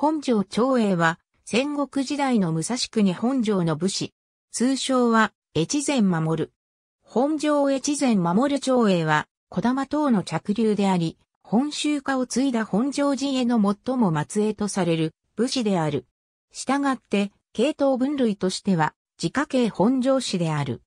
本城長英は、戦国時代の武蔵国本城の武士。通称は、越前守る。本城越前守る長英は、小玉等の着流であり、本州化を継いだ本城陣営の最も末裔とされる武士である。従って、系統分類としては、自家系本城氏である。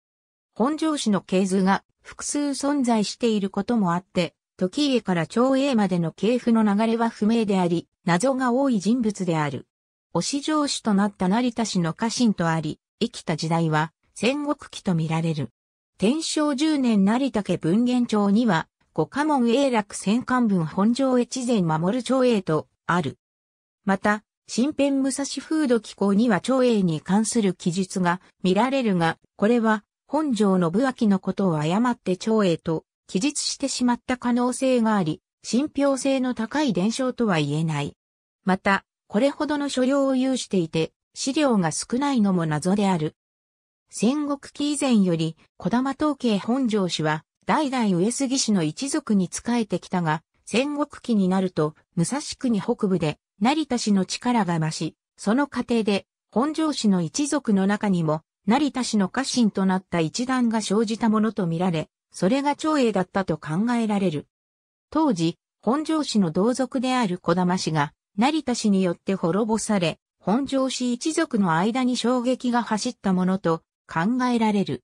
本城氏の系図が複数存在していることもあって、時家から長英までの系譜の流れは不明であり、謎が多い人物である。推し上主となった成田氏の家臣とあり、生きた時代は戦国期と見られる。天正10年成田家文元帳には、五家門永楽戦艦文本城越前守る長英とある。また、新編武蔵風土機構には長英に関する記述が見られるが、これは本城の武明のことを誤って長英と記述してしまった可能性があり、信憑性の高い伝承とは言えない。また、これほどの所領を有していて、資料が少ないのも謎である。戦国期以前より、小玉統計本城氏は、代々上杉氏の一族に仕えてきたが、戦国期になると、武蔵国北部で、成田氏の力が増し、その過程で、本城氏の一族の中にも、成田氏の家臣となった一団が生じたものとみられ、それが長英だったと考えられる。当時、本庄氏の同族である小玉氏が、成田氏によって滅ぼされ、本庄氏一族の間に衝撃が走ったものと考えられる。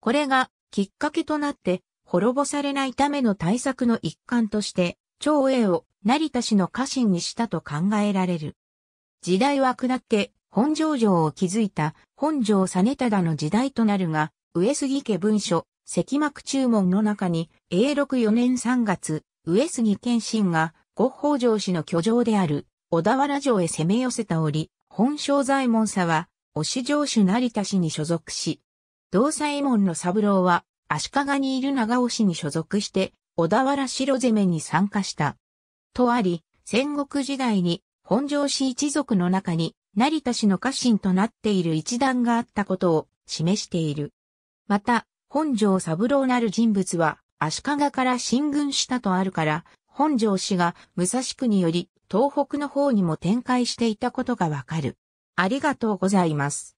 これがきっかけとなって、滅ぼされないための対策の一環として、長英を成田氏の家臣にしたと考えられる。時代は下って、本庄城を築いた本庄実忠の時代となるが、上杉家文書、石幕注文の中に、永禄4年3月、上杉謙信が、五宝城氏の居城である、小田原城へ攻め寄せた折、本正左衛門佐は、押城主成田氏に所属し、同左衛門の三郎は、足利にいる長尾氏に所属して、小田原城攻めに参加した。とあり、戦国時代に、本城氏一族の中に、成田氏の家臣となっている一団があったことを示している。また、本城三郎なる人物は、足利から進軍したとあるから、本城氏が武蔵区により東北の方にも展開していたことがわかる。ありがとうございます。